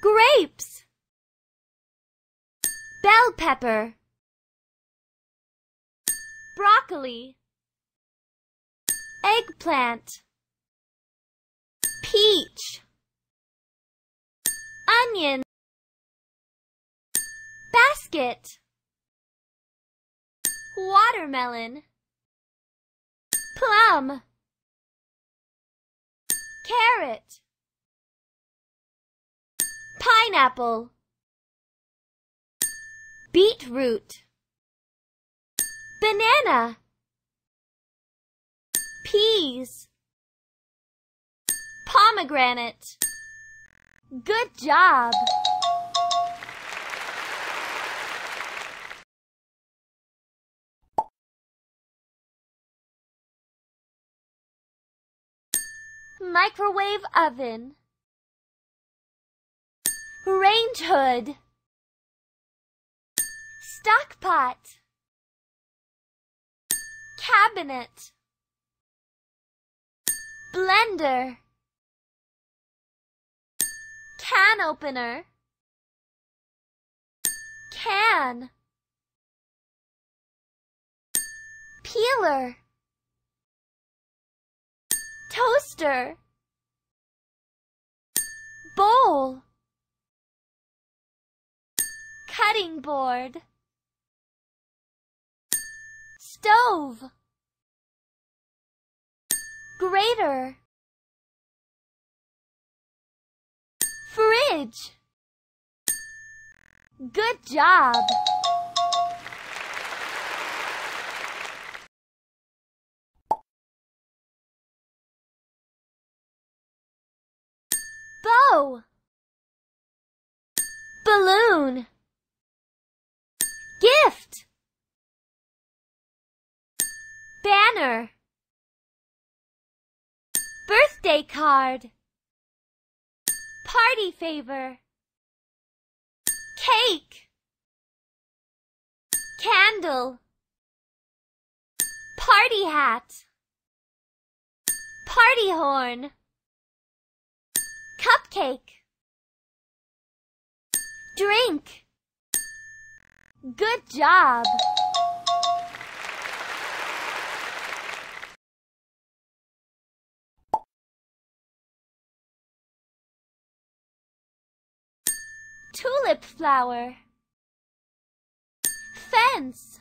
grapes, bell pepper, broccoli, eggplant, peach, onion, basket, watermelon, plum, carrot, pineapple beetroot banana peas pomegranate good job microwave oven range hood, stock pot, cabinet, blender, can opener, can, peeler, toaster, bowl, cutting board stove grater fridge good job bow balloon Gift Banner Birthday card Party favor Cake Candle Party hat Party horn Cupcake Drink Good job! Tulip flower Fence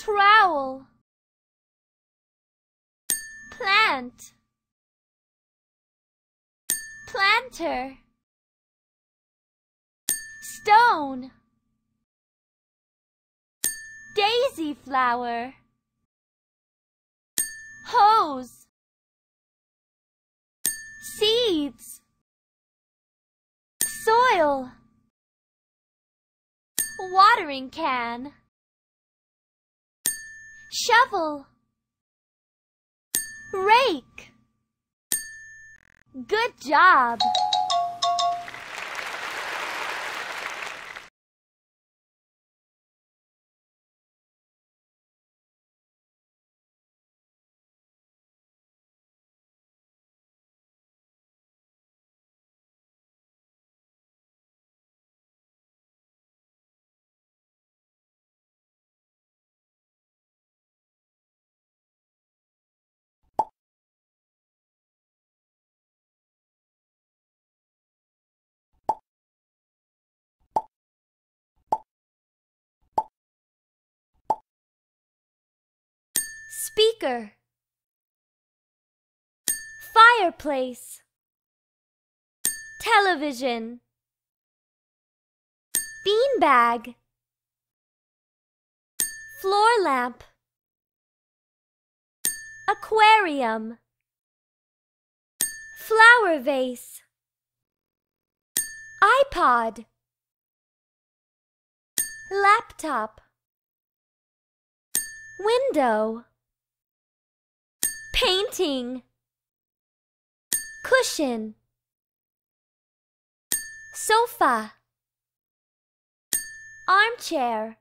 Trowel Plant Planter stone. Daisy flower. Hose. Seeds. Soil. Watering can. Shovel. Rake. Good job! Speaker Fireplace Television Beanbag Floor lamp Aquarium Flower vase iPod Laptop Window painting cushion sofa armchair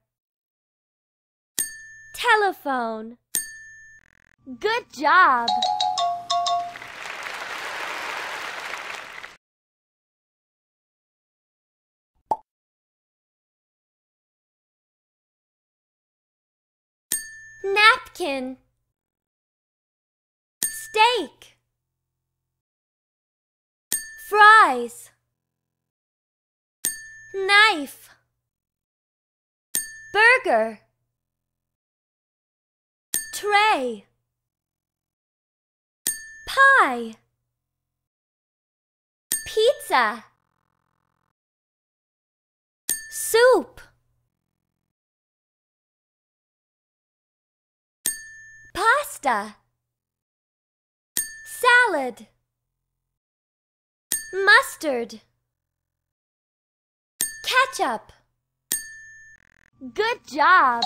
telephone good job napkin Steak. Fries. Knife. Burger. Tray. Pie. Pizza. Soup. Pasta. Salad Mustard Ketchup Good job!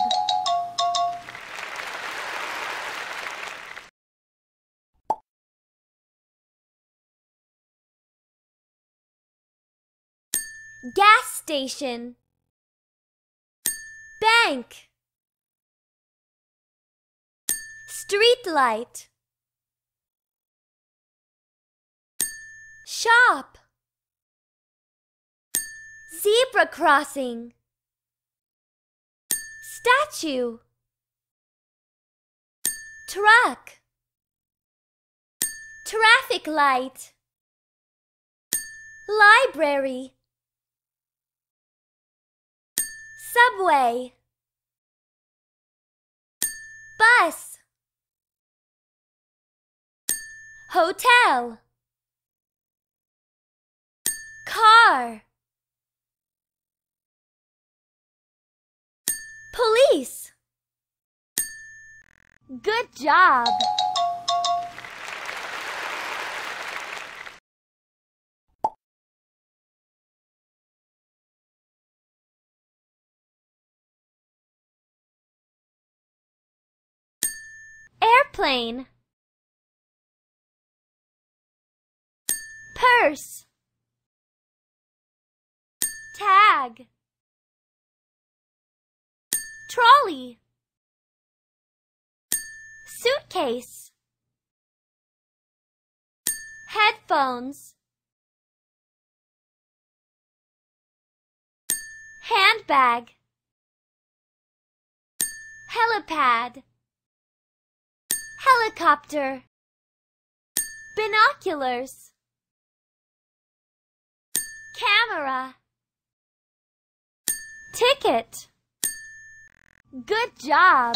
Gas station Bank Street light Shop Zebra crossing Statue Truck Traffic light Library Subway Bus Hotel Car. Police. Good job. Airplane. Purse. Tag Trolley Suitcase Headphones Handbag Helipad Helicopter Binoculars Camera ticket! Good job!